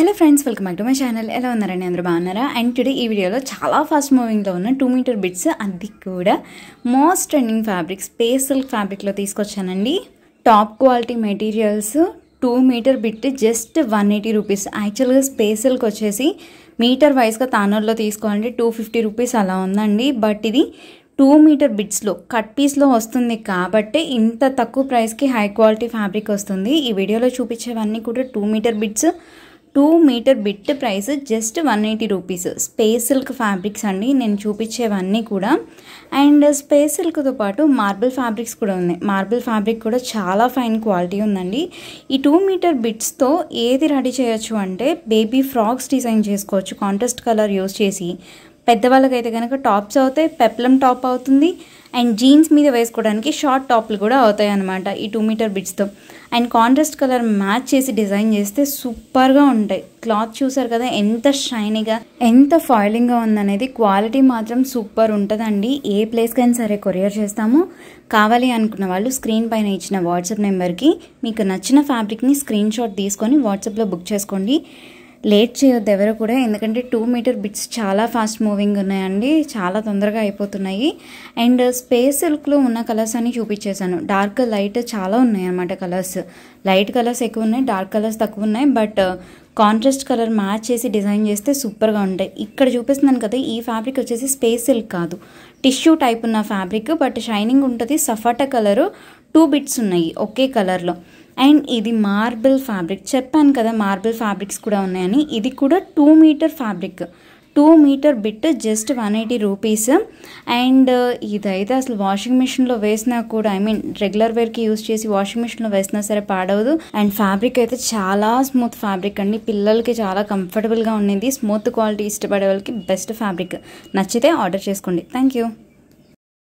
hello friends welcome back to my channel ఎలా ఉన్నారండి అందరూ బాగున్నారా అండ్ టుడే ఈ వీడియోలో చాలా ఫాస్ట్ మూవింగ్లో ఉన్న టూ మీటర్ బిట్స్ అది కూడా most trending fabric space silk ఫ్యాబ్రిక్లో తీసుకొచ్చానండి top quality materials two metre bit just one eighty rupees యాక్చువల్గా స్పేస్ సిల్క్ వచ్చేసి మీటర్ వైజ్గా తానూరులో తీసుకోవాలంటే టూ ఫిఫ్టీ రూపీస్ అలా ఉందండి బట్ ఇది టూ మీటర్ బిట్స్లో కట్ పీస్లో వస్తుంది కాబట్టి ఇంత తక్కువ ప్రైస్కి హై క్వాలిటీ ఫ్యాబ్రిక్ వస్తుంది ఈ వీడియోలో చూపించేవన్నీ కూడా two metre bits two metre bit price just one eighty rupees space silk fabrics అండి నేను చూపించేవన్నీ కూడా అండ్ స్పేస్ సిల్క్తో పాటు మార్బుల్ ఫ్యాబ్రిక్స్ కూడా ఉన్నాయి మార్బుల్ ఫ్యాబ్రిక్ కూడా చాలా ఫైన్ క్వాలిటీ ఉందండి ఈ టూ మీటర్ బిట్స్తో ఏది రెడీ చేయొచ్చు అంటే బేబీ ఫ్రాక్స్ డిజైన్ చేసుకోవచ్చు కాంట్రాస్ట్ కలర్ యూస్ చేసి పెద్దవాళ్ళకైతే కనుక టాప్స్ అవుతాయి పెప్లం టాప్ అవుతుంది అండ్ జీన్స్ మీద వేసుకోవడానికి షార్ట్ టాప్లు కూడా అవుతాయి అనమాట ఈ టూ మీటర్ బిడ్స్తో అండ్ కాంట్రాస్ట్ కలర్ మ్యాచ్ చేసి డిజైన్ చేస్తే సూపర్గా ఉంటాయి క్లాత్ చూసారు కదా ఎంత షైనీగా ఎంత ఫాయిలింగ్గా ఉందనేది క్వాలిటీ మాత్రం సూపర్ ఉంటుందండి ఏ ప్లేస్కైనా సరే కొరియర్ చేస్తాము కావాలి అనుకున్న వాళ్ళు స్క్రీన్ పైన ఇచ్చిన వాట్సాప్ నెంబర్కి మీకు నచ్చిన ఫ్యాబ్రిక్ని స్క్రీన్షాట్ తీసుకొని వాట్సాప్లో బుక్ చేసుకోండి లేట్ చేయొద్దు ఎవరు కూడా ఎందుకంటే టూ మీటర్ బిట్స్ చాలా ఫాస్ట్ మూవింగ్ ఉన్నాయండి చాలా తొందరగా అయిపోతున్నాయి అండ్ స్పేస్ సిల్క్లో ఉన్న కలర్స్ అని చూపించేశాను డార్క్ లైట్ చాలా ఉన్నాయి అన్నమాట కలర్స్ లైట్ కలర్స్ ఎక్కువ ఉన్నాయి డార్క్ కలర్స్ తక్కువ ఉన్నాయి బట్ కాంట్రాస్ట్ కలర్ మ్యాచ్ చేసి డిజైన్ చేస్తే సూపర్గా ఉంటాయి ఇక్కడ చూపిస్తున్నాను కదా ఈ ఫ్యాబ్రిక్ వచ్చేసి స్పేస్ సిల్క్ కాదు టిష్యూ టైప్ ఉన్న ఫ్యాబ్రిక్ బట్ షైనింగ్ ఉంటుంది సఫాటా కలరు టూ బిట్స్ ఉన్నాయి ఒకే కలర్లో అండ్ ఇది మార్బుల్ ఫ్యాబ్రిక్ చెప్పాను కదా మార్బుల్ ఫ్యాబ్రిక్స్ కూడా ఉన్నాయని ఇది కూడా two metre fabric two metre bit just one eighty rupees and ఇదైతే అసలు వాషింగ్ మిషన్లో వేసినా కూడా ఐ మీన్ రెగ్యులర్ వేర్కి యూస్ చేసి వాషింగ్ మిషన్లో వేసినా సరే పాడవదు అండ్ ఫ్యాబ్రిక్ అయితే చాలా స్మూత్ ఫ్యాబ్రిక్ అండి పిల్లలకి చాలా కంఫర్టబుల్గా ఉండింది స్మూత్ క్వాలిటీ ఇష్టపడే వాళ్ళకి బెస్ట్ ఫ్యాబ్రిక్ నచ్చితే ఆర్డర్ చేసుకోండి థ్యాంక్ యూ